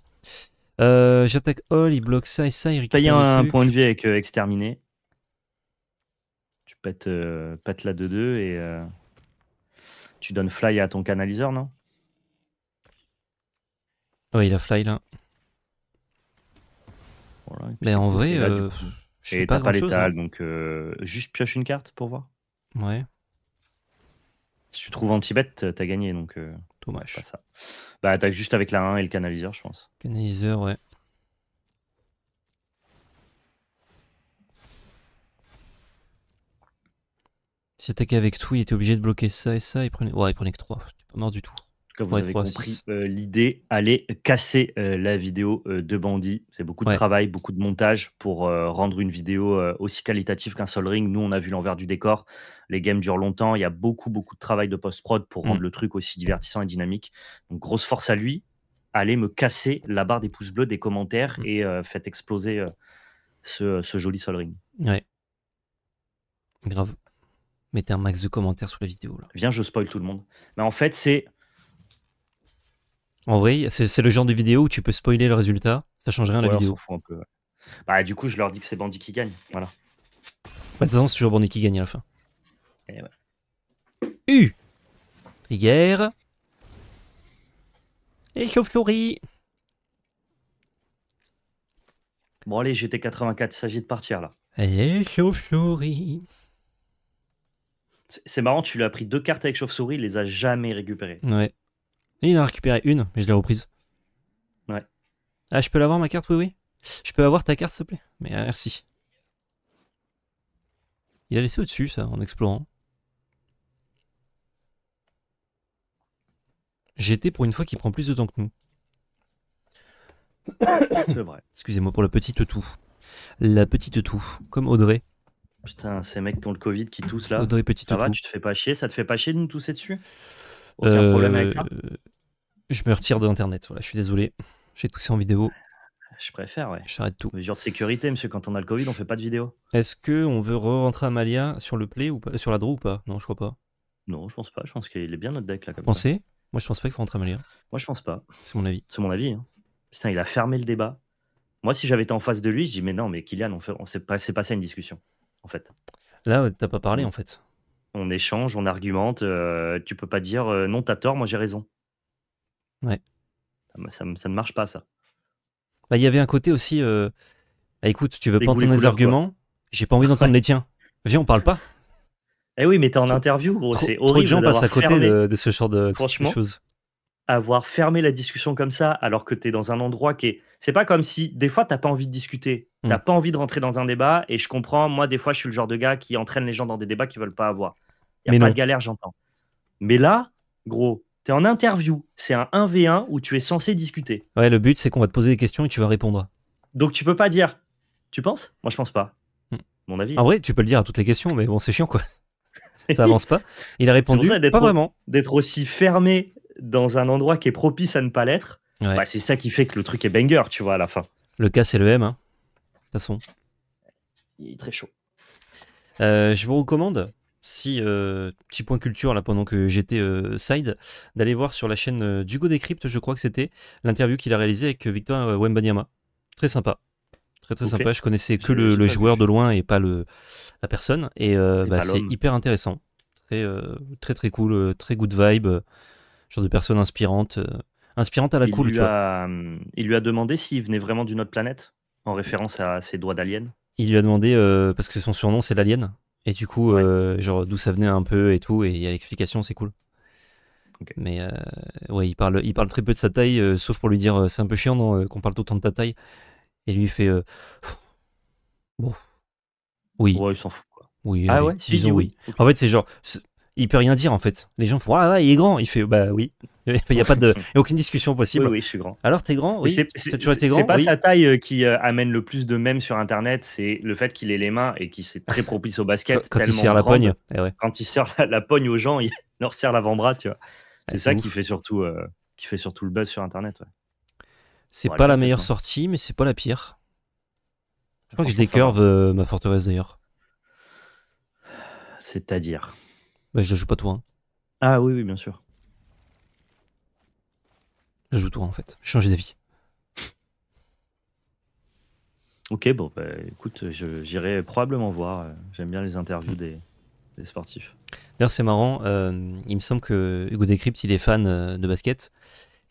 J'attaque all, il bloque ça et ça, il récupère. un, un point de vie avec Exterminé. Tu pètes, pètes la 2-2 et tu donnes fly à ton canaliseur, non Ouais, il a fly là. mais en vrai, pas, chose, hein. donc euh, juste pioche une carte pour voir. Ouais. Si tu trouves anti-bet, t'as gagné donc. Euh, Dommage. ça. Bah, attaque juste avec la 1 et le canaliseur, je pense. Canaliseur, ouais. Si attaquait avec tout, il était obligé de bloquer ça et ça, il prenait. Ouais, il prenait que 3. Il pas mort du tout vous avez compris, euh, l'idée, allez casser euh, la vidéo euh, de Bandit. C'est beaucoup de travail, beaucoup de montage pour rendre une vidéo aussi qualitative qu'un Sol Ring. Nous, on a vu l'envers du décor. Les games durent longtemps. Il y a beaucoup, beaucoup de travail de post-prod pour rendre mmh. le truc aussi divertissant et dynamique. Donc, grosse force à lui. Allez me casser la barre des pouces bleus, des commentaires mmh. et faites exploser ce, joli Sol Ring. Grave. Mettez un max de commentaires sur la vidéo. Là. Viens, je spoil tout le monde. Mais en fait, c'est en vrai, c'est le genre de vidéo où tu peux spoiler le résultat, ça change rien à la vidéo. Bah, du coup, je leur dis que c'est Bandit qui gagne. Voilà. Bah, de toute façon, c'est toujours Bandit qui gagne à la fin. Eh Et U Trigger. Et chauve-souris Bon, allez, GT84, il s'agit de partir là. Et chauve-souris C'est marrant, tu lui as pris deux cartes avec chauve-souris, il les a jamais récupérées. Ouais. Il en a récupéré une, mais je l'ai reprise. Ouais. Ah, je peux l'avoir ma carte Oui, oui. Je peux avoir ta carte, s'il te plaît Mais euh, merci. Il a laissé au-dessus, ça, en explorant. J'étais pour une fois qu'il prend plus de temps que nous. C'est vrai. Excusez-moi pour la petite toux. La petite toux, comme Audrey. Putain, ces mecs qui ont le Covid qui toussent là. Audrey petite ça va, tu te fais pas chier, ça te fait pas chier de nous tousser dessus euh, je me retire de l'internet. Voilà, je suis désolé. J'ai toussé en vidéo. Je préfère, ouais. J'arrête tout. Mesure de sécurité, monsieur. Quand on a le Covid, on fait pas de vidéo. Est-ce que on veut re-rentrer à Malia sur le play ou sur la draw ou pas Non, je crois pas. Non, je pense pas. Je pense qu'il est bien notre deck là. Pensez Moi, je pense pas qu'il faut rentrer à Malia. Moi, je pense pas. C'est mon avis. C'est mon avis. Hein. il a fermé le débat. Moi, si j'avais été en face de lui, je dis mais non, mais Kylian, on, fait... on s'est passé une discussion, en fait. Là, t'as pas parlé, en fait on échange, on argumente. Euh, tu peux pas dire euh, non, t'as tort, moi j'ai raison. Ouais. Ça, ne marche pas, ça. Bah, il y avait un côté aussi. Euh, bah, écoute, tu veux pas entendre mes arguments, j'ai pas envie d'entendre les tiens. Viens, on parle pas. Eh oui, mais t'es en interview, gros, c'est horrible. Trop gens passent à côté de, ce genre de, choses avoir fermé la discussion comme ça, alors que tu es dans un endroit qui est. C'est pas comme si, des fois, t'as pas envie de discuter, t'as mm. pas envie de rentrer dans un débat, et je comprends, moi, des fois, je suis le genre de gars qui entraîne les gens dans des débats qu'ils veulent pas avoir. Il a Mais pas de galère, j'entends. Mais là, gros, t'es en interview, c'est un 1v1 où tu es censé discuter. Ouais, le but, c'est qu'on va te poser des questions et tu vas répondre. Donc tu peux pas dire, tu penses Moi, je pense pas. Mm. Mon avis. En vrai, tu peux le dire à toutes les questions, mais bon, c'est chiant, quoi (laughs) ça avance pas. Il a répondu pas vraiment. D'être aussi fermé dans un endroit qui est propice à ne pas l'être, bah, c'est ça qui fait que le truc est banger, tu vois, à la fin. Le cas, c'est le M, hein. De toute façon. Il est très chaud. Euh, je vous recommande, si euh, petit point culture là pendant que j'étais euh, side, d'aller voir sur la chaîne Dugo Decrypt, je crois que c'était l'interview qu'il a réalisé avec Victor Wembanyama. Très sympa. Très très sympa. Je connaissais que le, joueur de loin et pas le, la personne. Et, bah, c'est hyper intéressant. Très, très très cool, très good vibe genre de personne inspirante, euh, inspirante à la cool. tu vois. Euh, il lui a demandé s'il venait vraiment d'une autre planète, en référence à ses doigts d'alien. Il lui a demandé, euh, parce que son surnom c'est l'alien, et du coup, genre d'où ça venait un peu et tout, et il y a l'explication, c'est cool. Mais ouais, il parle, il parle très peu de sa taille, sauf pour lui dire c'est un peu chiant qu'on parle tout le de ta taille. Et lui, il fait bon, oui. Ouais, il s'en fout. Quoi. Oui, ah ouais, disons oui. En fait, c'est genre, il peut rien dire en fait. Les gens font ah il est grand, il fait bah oui. Il n'y a pas de (laughs) aucune discussion possible. Oui, je suis grand. Alors t'es grand, oui. C'est pas sa taille euh, qui euh, amène le plus de mèmes sur Internet, c'est le fait qu'il ait les mains et qu'il s'est très (laughs) propice au basket. Quand, eh il serre la pogne. Quand il serre la, pogne aux gens, il (laughs) leur serre l'avant-bras, tu vois. Ah, c'est ça qui fait surtout euh, qui fait surtout le buzz sur Internet. Ouais. C'est pas la meilleure sortie, mais c'est pas la pire. Je crois que je décurve ma forteresse d'ailleurs. C'est-à-dire. Bah, je joue pas toi. Hein. Ah oui, oui, bien sûr. Je joue toi en fait. J'ai changé d'avis. Ok, bon, bah, écoute, j'irai probablement voir. J'aime bien les interviews hmm. des, sportifs. D'ailleurs, c'est marrant. Euh, il me semble que Hugo Décrypte, il est fan euh, de basket.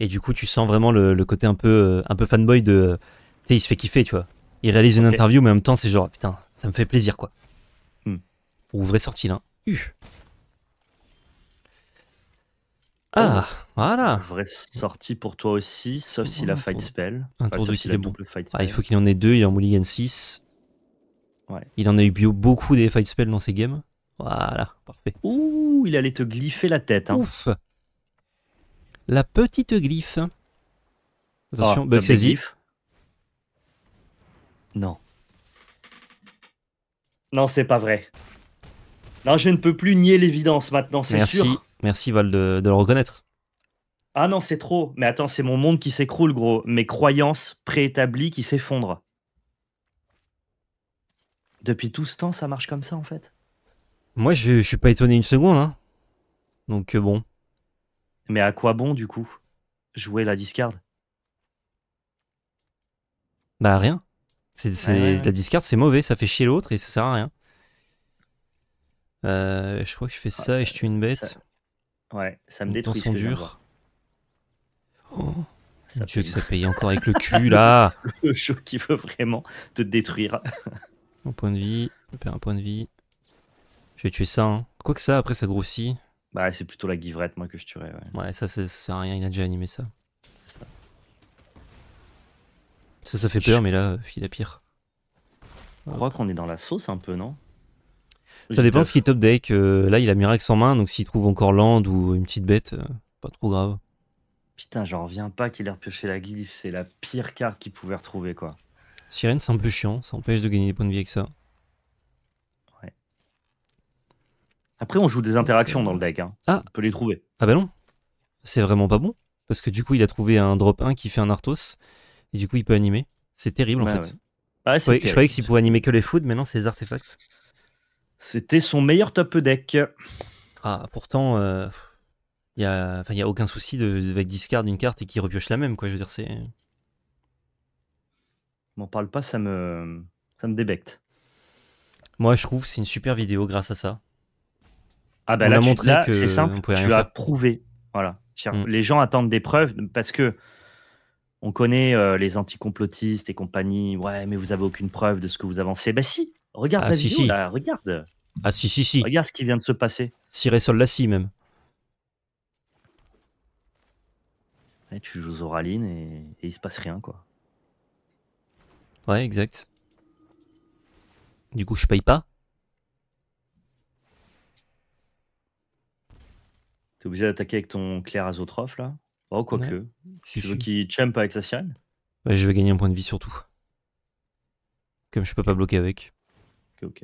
Et du coup, tu sens vraiment le, côté un peu, euh, un peu fanboy de. Tu sais, il se fait kiffer, tu vois. Il réalise une interview, mais en même temps, c'est genre, putain, ça me fait plaisir, quoi. Pour hmm. ouvrir, sortie, là. Ah, oh. voilà. Vraie sortie pour toi aussi, sauf si la fight spell. Un tour Ah, il faut qu'il en ait deux, il en mulligan 6. Il en a eu beaucoup des fight spells dans ses games. Voilà, parfait. Ouh, il allait te gliffer la tête. Hein. Ouf. La petite glyphe. Attention, oh, bug Non. Non, c'est pas vrai. Non, je ne peux plus nier l'évidence maintenant, c'est sûr. Merci Val de, le reconnaître. Ah non, c'est trop. Mais attends, c'est mon monde qui s'écroule, gros. Mes croyances préétablies qui s'effondrent. Depuis tout ce temps, ça marche comme ça, en fait. Moi, je, suis pas étonné une seconde. Hein. Donc euh, bon. Mais à quoi bon, du coup Jouer la discarde. Bah rien. La discarde, c'est mauvais. Ça fait chier l'autre et ça sert à rien. Euh, je crois que je fais ah, ça, et je tue une bête. Ouais, ça me détruit. sont dures. Oh, tu veux que ça paye encore avec le (laughs) cul là. le jeu qui veut vraiment te détruire. un point de vie, je un point de vie. Je vais tuer ça. Hein. Quoi que ça, après ça grossit. Bah, c'est plutôt la givrette, moi, que je tuerais. Ouais, ça, c'est sert rien, il a déjà animé ça. Ça. ça, fait peur, mais là, euh, il a pire. Je crois qu'on est dans la sauce un peu, non ça dépend ce qui top deck. Euh, là, il a Miracle sans main, donc s'il trouve encore Land ou une petite bête, euh, pas trop grave. Putain, j'en reviens pas qu'il ait repioché la Glyph C'est la pire carte qu'il pouvait retrouver, quoi. Sirène, c'est un peu chiant. Ça empêche de gagner des points de vie avec ça. Ouais. Après, on joue des interactions dans le deck. Hein. Ah. On peut les trouver. Ah bah non. C'est vraiment pas bon. Parce que du coup, il a trouvé un drop 1 qui fait un Arthos. Et du coup, il peut animer. C'est terrible, en fait. Ah, je croyais qu'il pouvait animer que les foods, mais non, c'est les artefacts. C'était son meilleur top deck. Ah, pourtant, euh, il enfin, n'y a, aucun souci de, avec discard d'une carte et qui repioche la même, quoi. Je veux dire, c'est. M'en parle pas, ça me, ça me débecte. Moi, je trouve c'est une super vidéo grâce à ça. Ah bah elle là, montré c'est simple, tu as prouvé. Voilà. Mm. Les gens attendent des preuves parce que on connaît euh, les anticomplotistes et compagnie. Ouais, mais vous avez aucune preuve de ce que vous avancez. Bah si, Regarde ah, la vidéo, Là, regarde. Ah si, si, si. Regarde ce qui vient de se passer. Sol Lassie même. tu joues Zoraline et, et il se passe rien, quoi. Ouais, exact. Du coup, je paye pas T'es obligé d'attaquer avec ton clair azotrophe là Oh, quoi que. tu veux qu'il champ avec sa sirène Ouais, je vais gagner un point de vie surtout. Comme je peux pas bloquer avec ok.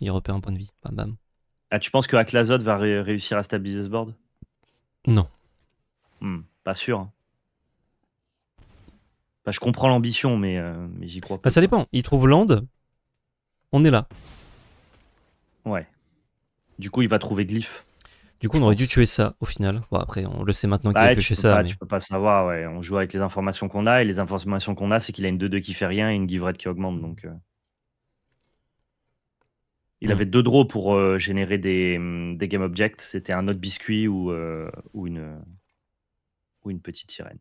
Il repère un point de vie. Bam, bam. Ah, tu penses que Aklazot va réussir à stabiliser ce board Non. Hmm, pas sûr. Hein. Bah, je comprends l'ambition, mais, euh, mais j'y crois pas. Bah, ça dépend. Il trouve Land. On est là. Ouais. Du coup, il va trouver Glyph. Du coup, on aurait dû tuer ça au final. Bon, après, on le sait maintenant qu'il bah, a tué ça. Tu peux pas savoir, On joue avec les informations qu'on a, et les informations qu'on a, c'est qu'il a une 2-2 qui fait rien et une givrette qui augmente. Donc, euh. Il avait mm. deux draws pour euh, générer des, mm, des game C'était un autre biscuit ou, euh, une, petite sirène.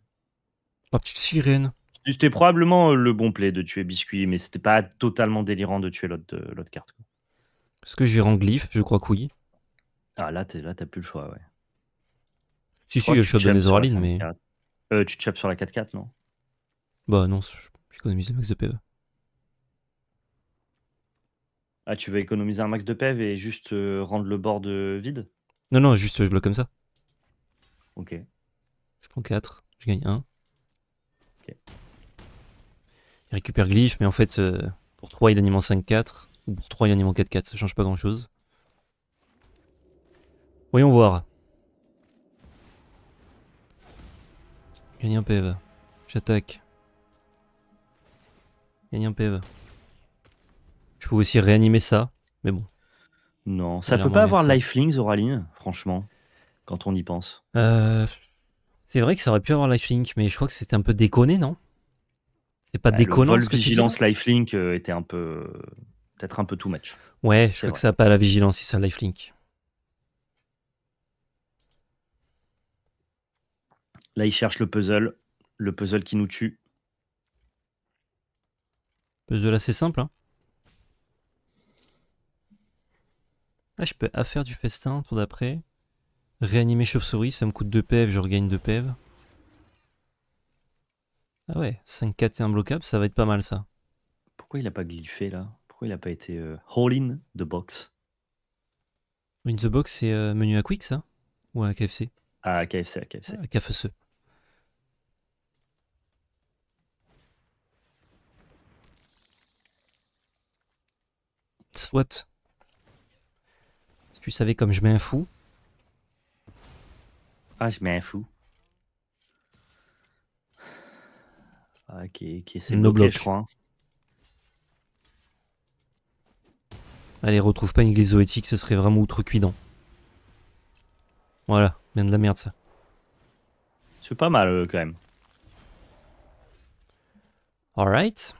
Une petite sirène. C'était probablement euh, le bon play de tuer biscuit, mais c'était pas totalement délirant de tuer l'autre carte. Est-ce que j'ai glyph, Je crois que oui. Ah là, t'as plus le choix, ouais. Si, si, je suis à mes mais. Tu tu chopes sur la 4-4, non Bah non, j'économise le max de ah, tu veux économiser un max de PEV et juste euh, rendre le board euh, vide Non, non, juste je bloque comme ça. Ok. Je prends 4, je gagne 1. Ok. Il récupère Glyph mais en fait, euh, pour 3, il anime en 5-4, ou pour 3, il anime en 4-4, ça change pas grand chose. Voyons voir. Gagne un PEV. J'attaque. Gagne un PEV. Je peux aussi réanimer ça, mais bon. Non, ça, peut pas avoir Lifelink, Zoraline, franchement, quand on y pense. Euh, c'est vrai que ça aurait pu avoir Lifelink, mais je crois que c'était un peu déconné, non C'est pas déconné. Bah, déconnant. Le vol vigilance Lifelink euh, était un peu. Peut-être un peu too much. Ouais, je crois que ça n'a pas la vigilance et ça Lifelink. Là, il cherche le puzzle. Le puzzle qui nous tue. Puzzle assez simple, hein Ah, je peux affaire du festin, pour d'après. Réanimer chauve-souris, ça me coûte 2 PEV, je regagne 2 PEV. Ah ouais, 5-4 et un blocable, ça va être pas mal ça. Pourquoi il a pas glyphé là Pourquoi il a pas été euh... All in the box In the box, c'est euh, menu à Quick ça Ou à KFC À KFC, à KFC. à KFC. Soit. Tu savais comme je mets un fou. Ah, je mets un fou. Ah, ok, c'est no bloqué, je Allez, retrouve pas une glyzoétique, ce serait vraiment outrecuidant. Voilà, bien de la merde ça. C'est pas mal euh, quand même. Alright.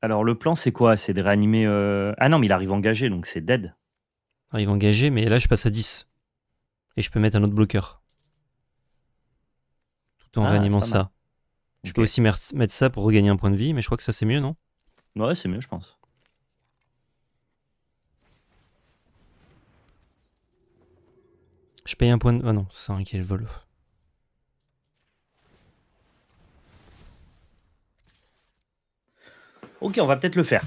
Alors le plan c'est quoi C'est de réanimer... Euh, ah non mais il arrive engagé donc c'est dead. Arrive engager mais là je passe à 10. Et je peux mettre un autre bloqueur. Tout en ah, réanimant ça. Je peux aussi mettre ça pour regagner un point de vie, mais je crois que ça c'est mieux, non Ouais, c'est mieux, je pense. Je paye un point de... Ah non, c'est un qui est le vol. Ok, on va peut-être le faire.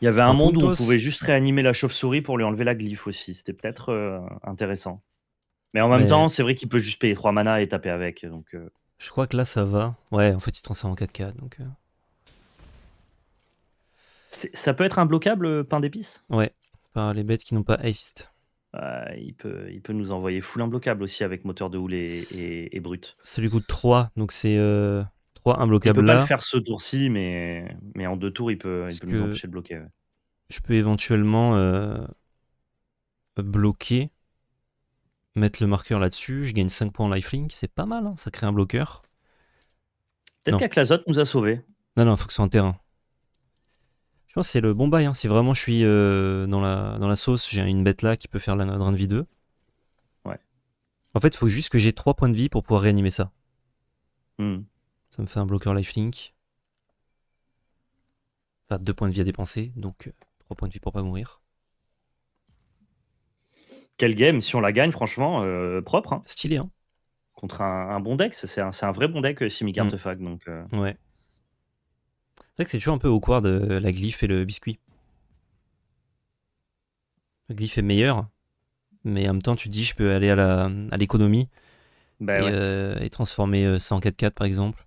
Il y avait un, monde où on pouvait juste réanimer la chauve-souris pour lui enlever la glyphe aussi. C'était peut-être euh, intéressant. Mais en même temps, c'est vrai qu'il peut juste payer 3 mana et taper avec. Donc, euh. Je crois que là, ça va. Ouais, en fait, il transforme en 4K. Donc, euh. Ça peut être un blocable pain d'épices Ouais, par les bêtes qui n'ont pas haste. il, peut, il peut nous envoyer full imbloquable aussi avec moteur de houle et, et, brut. Ça lui coûte 3, donc c'est 3 imbloquables là. Il peut pas faire ce tour-ci, mais, mais en deux tours, il peut, nous empêcher de bloquer. Je peux éventuellement euh, bloquer, mettre le marqueur là-dessus. Je gagne 5 points life lifelink, c'est pas mal, hein, ça crée un bloqueur. Peut-être qu'Aklazot nous a sauvés. Non, non, il faut que ce soit un terrain. Je pense que c'est le bon bail. Hein, si vraiment je suis euh, dans, la, dans la sauce, j'ai une bête là qui peut faire la drain de vie 2. Ouais. En fait, il faut juste que j'ai 3 points de vie pour pouvoir réanimer ça. Hmm. Ça me fait un bloqueur lifelink. Enfin, deux points de vie à dépenser, donc euh, trois points de vie pour pas mourir. Quel game, si on la gagne, franchement, euh, propre. Hein. Stylé, hein. Contre un, bon deck, c'est un, vrai bon deck, euh, Simic mmh. Artefact. Donc, Ouais. C'est vrai que c'est toujours un peu au awkward, de la glyphe et le biscuit. la glyphe est meilleure mais en même temps, tu te dis, je peux aller à l'économie bah et, transformer ça en 4 4 par exemple.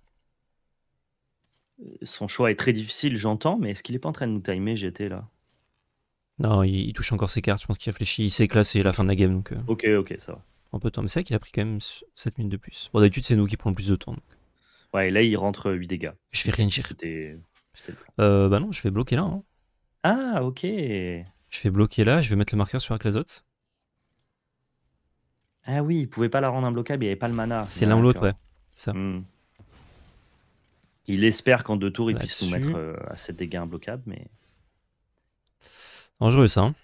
Son choix est très difficile, j'entends, mais est-ce qu'il est pas en train de nous timer j'étais là Non, il, touche encore ses cartes, je pense qu'il réfléchit, il sait que là c'est la fin de la game. Donc, euh, ok, ok, ça va. Un peu temps, mais c'est vrai qu'il a pris quand même 7 minutes de plus. Bon, d'habitude c'est nous qui prenons le plus de temps. Ouais, et là il rentre 8 dégâts. Je fais rien dire. Euh, bah non, je vais bloquer là. Hein. Ah, ok. Je vais bloquer là, je vais mettre le marqueur sur Aklazoth. Ah oui, il pouvait pas la rendre imbloquable, il n'y avait pas le mana. C'est l'un ou l'autre, ouais. Ça. Hmm. Il espère qu'en deux tours, il bah, puisse soumettre euh, à ses dégâts imbloquables, mais. Dangereux, ça. Hein.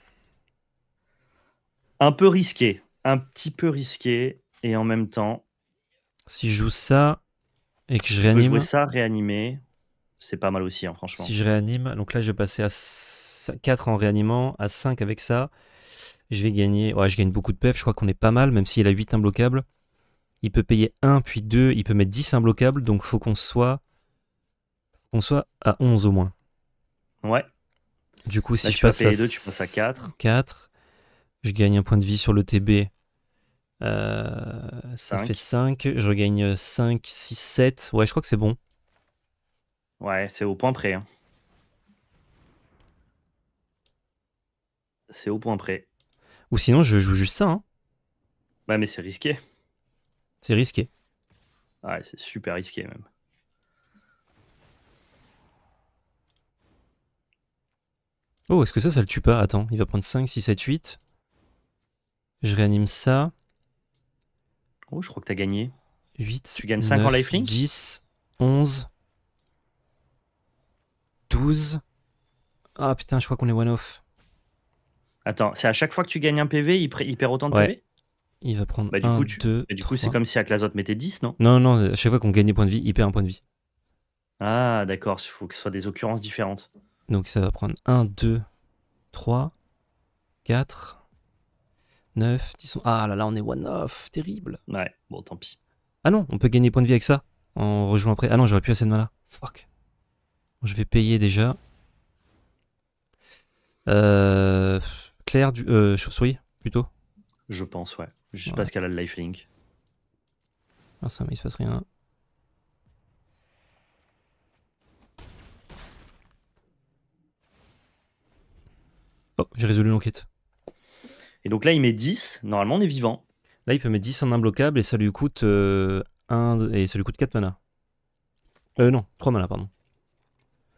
un peu risqué. Un petit peu risqué. Et en même temps. Si je joue ça et que je réanime. joue ça, réanimer, c'est pas mal aussi, hein, franchement. Si je réanime, donc là, je vais passer à 4 en réanimant, à 5 avec ça. Je vais gagner. Ouais, je gagne beaucoup de pef. Je crois qu'on est pas mal, même s'il a 8 imbloquables. Il peut payer 1, puis 2. Il peut mettre 10 imbloquables. Donc, faut qu'on soit qu'on soit à 11 au moins. Ouais. Du coup, si je passe à 2, tu passes à 4. 4, je gagne un point de vie sur le TB. Euh, ça fait 5, je regagne 5, 6, 7. Ouais, je crois que c'est bon. Ouais, c'est au point près. Hein. C'est au point près. Ou sinon, je joue juste ça. Hein. Ouais, mais c'est risqué. C'est risqué. Ouais, c'est super risqué même. Oh, est-ce que ça, ça le tue pas Attends, il va prendre 5, 6, 7, 8. Je réanime ça. Oh, je crois que t'as gagné. 8. Tu gagnes 5 9, en lifelink 10, 11, 12. Ah putain, je crois qu'on est one-off. Attends, c'est à chaque fois que tu gagnes un PV, il, perd autant de PV Il va prendre 2, bah, 3 Du coup, c'est comme si il mettait 10, non Non, non, à chaque fois qu'on gagne des points de vie, il perd un point de vie. Ah, d'accord, il faut que ce soit des occurrences différentes. Donc ça va prendre 1, 2, 3, 4, 9, 10. Ah là là, on est one-off, terrible. Ouais, bon, tant pis. Ah non, on peut gagner point de vie avec ça en rejoint après. Ah non, j'aurais plus assez de là Fuck. Je vais payer déjà. Euh, Claire, du, euh, chauve-souris, plutôt Je pense, ouais. Juste pas parce qu'elle a le lifelink. Ah ça, mais il se passe rien. Oh. j'ai résolu l'enquête. Et donc là, il met 10. Normalement, on est vivant. Là, il peut mettre 10 en imbloquable et ça lui coûte, 1, euh, et ça lui coûte 4 mana. Euh, non, 3 mana, pardon.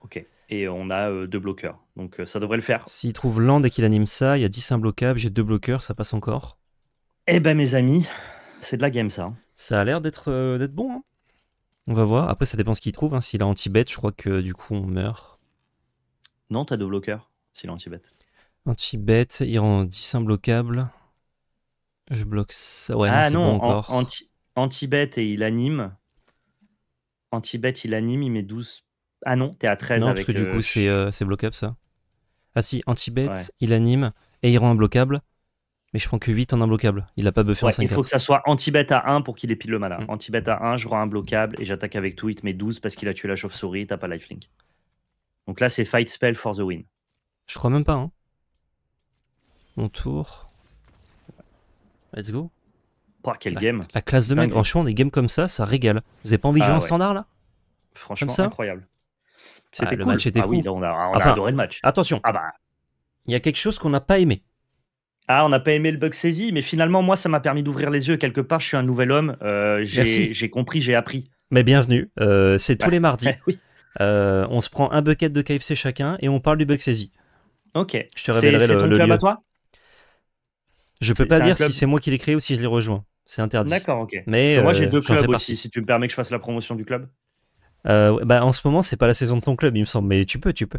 Ok. Et on a 2 euh, deux bloqueurs. Donc euh, ça devrait le faire. S'il trouve land et qu'il anime ça, il y a 10 imbloquables, j'ai deux bloqueurs, ça passe encore. Eh ben, mes amis, c'est de la game, ça. Hein. Ça a l'air d'être d'être bon. Hein. on va voir. Après, ça dépend ce qu'il trouve. Hein. S'il a anti bête je crois que du coup, on meurt. Non, t'as deux bloqueurs s'il a anti bête Anti-bet, il rend 10 imbloquables Je bloque ça. Ouais, ah non, bon encore anti, bet et il anime. Anti-bet, il anime, il met 12. Ah non, t'es à 13 non, parce que du euh, coup, euh, c'est bloquable ça. Ah si, anti-bet, il anime et il rend imbloquable. Mais je prends que 8 en imbloquable. Il a pas buffé en 5 Il faut que ça soit anti-bet à 1 pour qu'il épile le malin. Mm. anti à 1, je rends imbloquable et j'attaque avec tout. Il te met 12 parce qu'il a tué la chauve-souris, t'as pas lifelink. Donc là, c'est fight spell for the win. Je crois même pas. Hein. Mon tour. Let's go. Oh, quel game. La classe de mec. Franchement, des games comme ça, ça régale. Vous avez pas envie de ah jouer en standard là Franchement, c'est incroyable. Ah, C'était Le match était ah fou. on, a, adoré le match. Attention. Ah bah. Il y a quelque chose qu'on n'a pas aimé. Ah, on n'a pas aimé le bug saisi, mais finalement, moi, ça m'a permis d'ouvrir les yeux. Quelque part, je suis un nouvel homme. Euh, j'ai compris, j'ai appris. Mais bienvenue. Euh, c'est tous bah, les mardis. (laughs) Euh, on se prend un bucket de KFC chacun et on parle du bug saisi. Ok. Je te révélerai le, le lieu. À toi je peux pas dire si c'est moi qui l'ai créé ou si je les rejoins. C'est interdit. D'accord, ok. Mais moi, euh, j'ai deux clubs aussi. Si tu me permets que je fasse la promotion du club. Euh, bah, en ce moment, c'est pas la saison de ton club, il me semble. Mais tu peux, tu peux.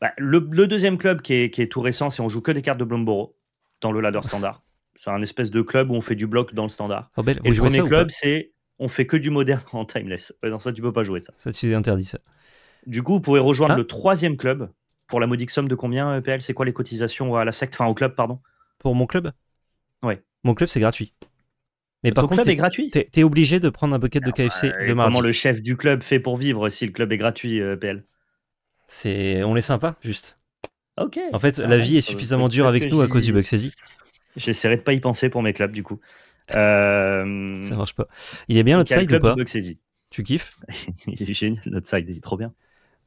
Bah, le, deuxième club qui est, tout récent, c'est on joue que des cartes de Blomboro dans le ladder standard. (laughs) c'est un espèce de club où on fait du bloc dans le standard. Oh, Et le premier club, c'est on fait que du moderne en timeless. Dans ça, tu peux pas jouer ça. Ça, c'est interdit, ça. Du coup, vous pourrez rejoindre ah. le troisième club pour la modique somme de combien, e PL C'est quoi les cotisations à la secte, enfin au club, pardon Pour mon club mon club, c'est gratuit. Mais par contre, club gratuit. T'es es obligé de prendre un bucket de ah KFC le Comment le chef du club fait pour vivre si le club est gratuit, euh, PL C'est, on est sympa, juste. Ok. En fait, la ah vie est suffisamment dure avec nous à cause du bug saisie. J'essaierai de pas y penser pour mes clubs du coup. Euh, ça marche pas. Il est bien notre side ou pas Tu kiffes (laughs) Il est génial notre side, il est trop bien.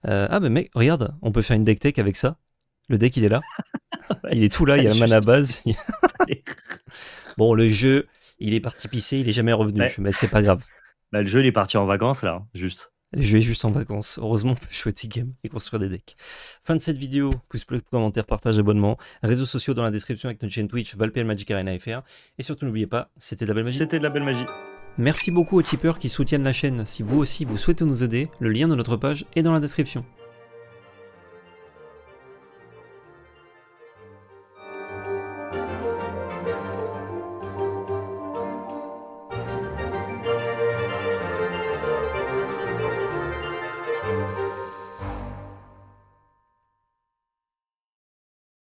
Euh, ah mais mec, regarde, on peut faire une deck tech avec ça. Le deck il est là. (laughs) il est tout là, il y a un man à base. (laughs) (laughs) bon, le jeu, il est parti pisser, il est jamais revenu, mais c'est pas grave. Bah, le jeu, il est parti en vacances, là, juste. Le jeu est juste en vacances. Heureusement, on peut jouer et construire des decks. Fin de cette vidéo. Pouce bleu, commentaire, partage, abonnement. Réseaux sociaux dans la description avec notre chaîne Twitch, Valpel Magic Arena FR. Et surtout, n'oubliez pas, c'était de la belle magie. C'était de la belle magie. Merci beaucoup aux tipeurs qui soutiennent la chaîne. Si vous aussi vous souhaitez nous aider, le lien de notre page est dans la description.